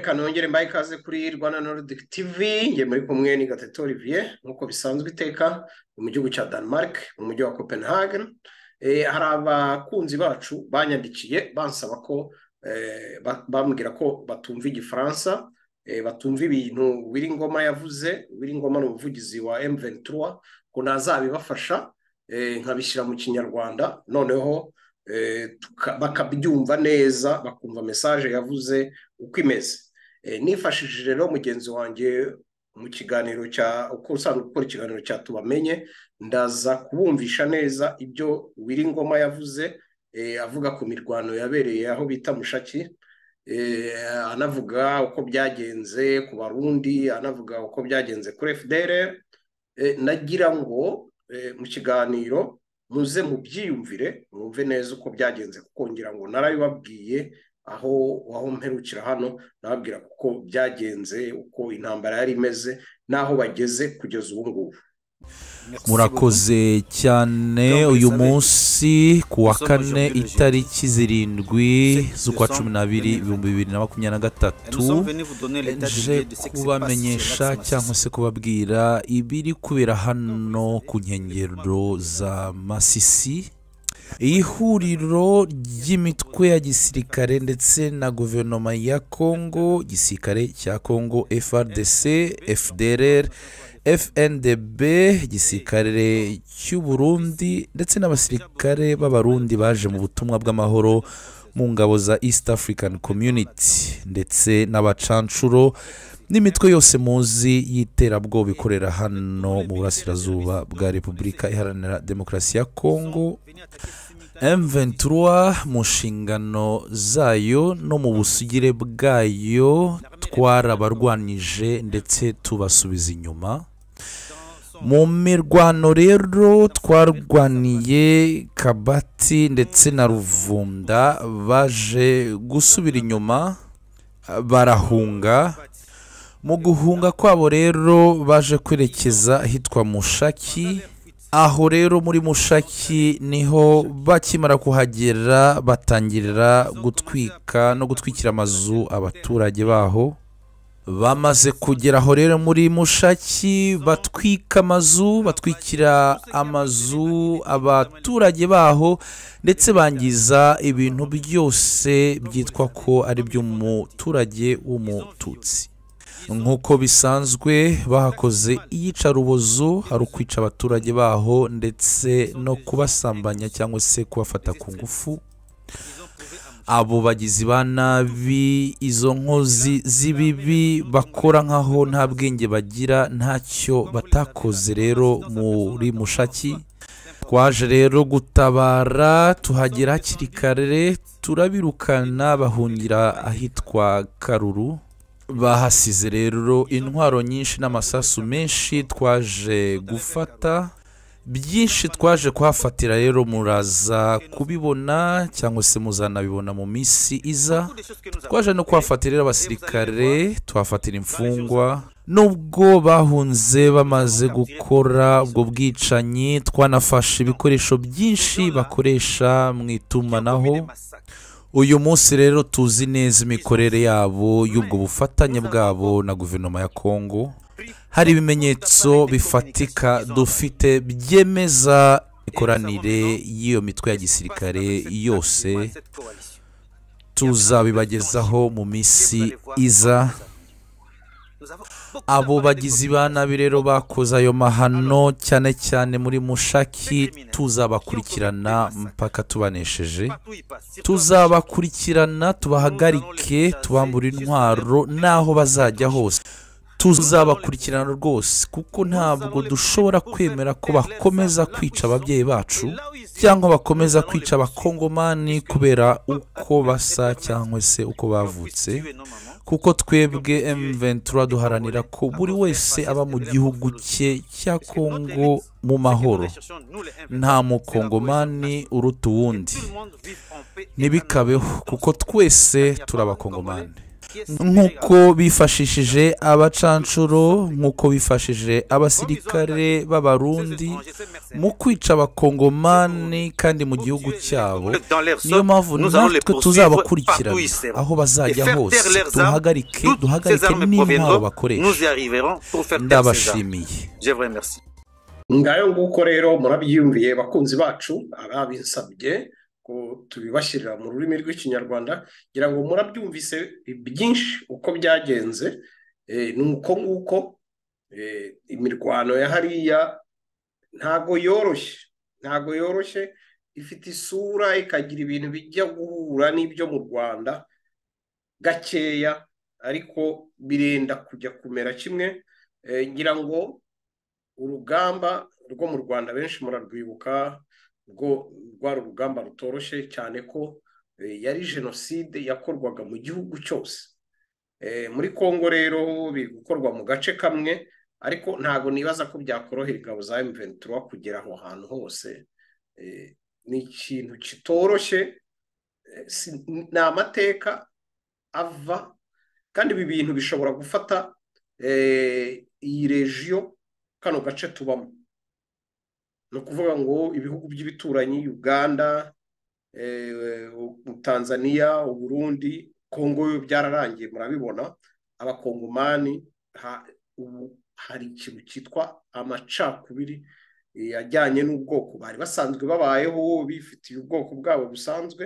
reka nongere mbaye ikaze kuri rwanda nordic tv nge muri kumwe ni gatete olivier nk'uko bisanzwe iteka mu gihugu cya denmark mu mujyi wa copenhagen eh, hari abakunzi bacu banyandikiye bansaba ko eh, bambwira ko batumva igifaransa eh, batumva ibintu wiringoma yavuze wiringoma ni umuvugizi wa m23 ko ntazabibafasha nkabishyira mu kinyarwanda noneho bakabyumva neza bakumva mesaje yavuze uko imeze Eh, nifashishije rero mugenzi wanjye mu kiganiro cya uko usanzwe ukora ikiganiro cya tubamenye ndaza kubumvisha neza ibyo Ngoma yavuze eh, avuga ku mirwano yabereye aho bita mushaki eh, anavuga uko byagenze ku barundi anavuga uko byagenze kuri fdr nagira ngo mu kiganiro muze mu byiyumvire mwumve neza uko byagenze kuko ngira ngo narabibabwiye aho aho mperukira hano nabwira kuko byagenze uko intambara yari imeze n'aho bageze kugeza ubu ngubu murakoze cyane uyu munsi ku wa kane itariki zirindwi z'ukwa cumi n'abiri ibihumbi bibiri na makumyabiri na gatatu nje kubamenyesha cyangwa se kubabwira ibiri kubera hano ku nkengero za masisi Ihuriro ry'imitwe ya gisirikare ndetse na guverinoma ya kongo gisirikare cya kongo frdc fdrr fndb igisirikare cy'uburundi ndetse n'abasirikare b'abarundi baje mu butumwa bw'amahoro mu ngabo za east african community ndetse n’abacancuro, n'imitwe yose muzi y'iterabwoba ikorera hano mu burasirazuba bwa repubulika iharanira demokarasi ya kongo M23 mu nshingano zayo no mu busugire bwayo twarabarwanyije ndetse tubasubiza inyuma mu mirwano rero twarwaniye kabati ndetse na ruvunda baje gusubira inyuma barahunga mu guhunga kwabo rero baje kwerekeza ahitwa mushaki aho rero muri mushaki niho bakimara kuhagera batangirira gutwika no gutwikira amazu abaturage baho bamaze kugera aho rero muri mushaki batwika amazu batwikira amazu abaturage baho ndetse bangiza ibintu byose byitwa ko ari iby'umuturage w'umututsi nk'uko bisanzwe bahakoze iyicarubozo hari ukwica abaturage baho ndetse no kubasambanya cyangwa se kubafata ku ngufu abo bagizi ba nabi izo nkozi z'ibibi bakora nk'aho nta bwenge bagira ntacyo batakoze rero muri mushaki twaje rero gutabara tuhagera hakiri kare turabirukana bahungira ahitwa karuru bahasize rero intwaro nyinshi n'amasasu menshi twaje gufata byinshi twaje kuhafatira rero muraza kubibona cyangwa se muzanabibona mu minsi iza twaje no kuhafatira abasirikare tuhafatira imfungwa nubwo bahunze bamaze gukora ubwo bwicanyi twanafashe ibikoresho byinshi bakoresha mu itumanaho uyu munsi rero tuzi neza imikorere yabo y'ubwo bufatanye bwabo na guverinoma ya kongo hari ibimenyetso bifatika dufite byemeza imikoranire y'iyo mitwe ya gisirikare yose tuzabibagezaho mu minsi iza abo bagizi ba nabi rero bakoze ayo mahano cyane cyane muri mushaki tuzabakurikirana mpaka tubanesheje tuzabakurikirana tubahagarike tubambura intwaro n'aho bazajya hose tuzabakurikirana rwose kuko ntabwo dushobora kwemera ko bakomeza kwica ababyeyi bacu cyangwa bakomeza kwica abakongomani kubera uko basa cyangwa se uko bavutse kuko twebwe ventura duharanira ko buri wese aba mu gihugu cye cya kongo mu mahoro nta mukongomani uruta uwundi ntibikabeho kuko twese turi abakongomani nk'uko bifashishije abacanshuro nk'uko bifashije abasirikare b'abarundi mu kwica abakongomani kandi mu gihugu cyabo niyo mpamvu natwe tuzabakurikirana aho bazajya hose duhagarike duhagarike n'intwaro bakoresha ndabashimiye ngayo nguko rero murabyiyumviye bakunzi bacu ababinsabye tubibashyirira mu rurimi rw'ikinyarwanda kugira ngo murabyumvise byinshi uko byagenze eh, ni uko nguko eh, imirwano ya hariya ntago yoroshye ntago yoroshye ifite isura ikagira ibintu bijya guhura n'ibyo mu rwanda gakeya ariko birenda kujya kumera kimwe eh, ngira ngo urugamba rwo mu rwanda benshi murarwibuka rwari urugamba rutoroshye cyane ko eh, yari jenoside yakorwaga mu gihugu cyose eh, muri congo rero biri gukorwa mu gace kamwe ariko ntabwo nibaza ko byakorohera ingabo za emuventura kugera aho hantu hose eh, ni ikintu kitoroshye ni amateka ava kandi ibi bintu bishobora gufata iyi rejiyo kano gace tubamo ni ukuvuga ngo ibihugu by'ibituranyi uganda eh, tanzania uburundi kongo byararangiye murabibona abakongomani hari ikintu cyitwa amacakubiri yajyanye eh, n'ubwoko bari basanzwe babayeho bifitiye ubwoko bwabo busanzwe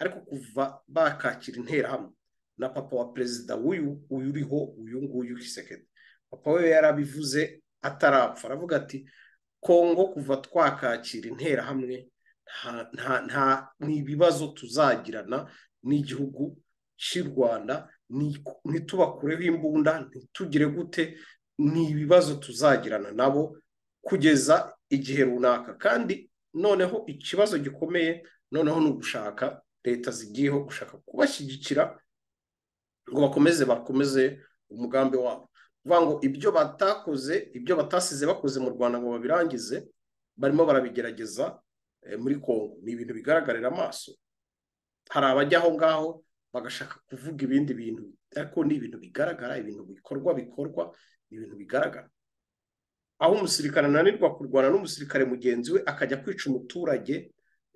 ariko kuva bakakira interahamwe na papa wa perezida w'uyu uriho uyu nguyu kisekedi papa we yarabivuze atarapfa aravuga ati kongo kuva twakakira interahamwe nta ni ibibazo tuzagirana n'igihugu cy'u rwanda ntitubakureho imbunda ntitugire gute ni ibibazo tuzagirana nabo kugeza igihe runaka kandi noneho ikibazo gikomeye noneho ni ugushaka leta zigiyeho gushaka kubashyigikira ngo bakomeze bakomeze umugambi wabo kuvuga ngo ibyo batakoze ibyo batasize bakoze mu rwanda ngo babirangize barimo barabigerageza eh, muri kongo ni ibintu bigaragarira amaso hari abajya aho ngaho bagashaka kuvuga ibindi bintu ariko ni ibintu bigaragara ibintu bikorwa bikorwa ni ibintu bigaragara aho umusirikare ananirwa kurwana n'umusirikare mugenzi we akajya kwica umuturage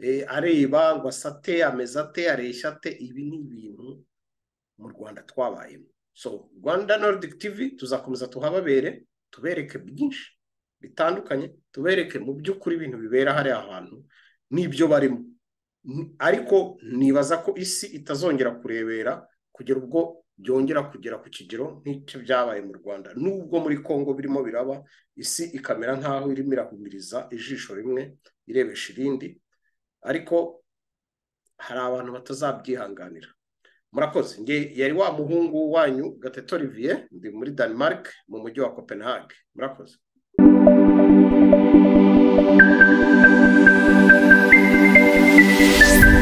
eh, areba ngo asate ameze ate areshya ate ibi ni ibintu mu rwanda twabayemo so rwanda nordic tv tuzakomeza tuhababere tubereke byinshi bitandukanye tubereke mu by'ukuri ibintu bibera hariya hantu n'ibyo barimo ariko nibaza ko isi itazongera kurebera kugera ubwo byongera kugera ku kigero nk'icyo byabaye mu rwanda nubwo muri congo birimo biraba isi ikamera nk'aho irimo irahumiriza ijisho rimwe irebesha irindi ariko hari abantu batazabyihanganira murakoze nge yari wa muhungu wanyu gateto olivier ndi muri denmark mu mujyi wa copenhagen murakoze thank you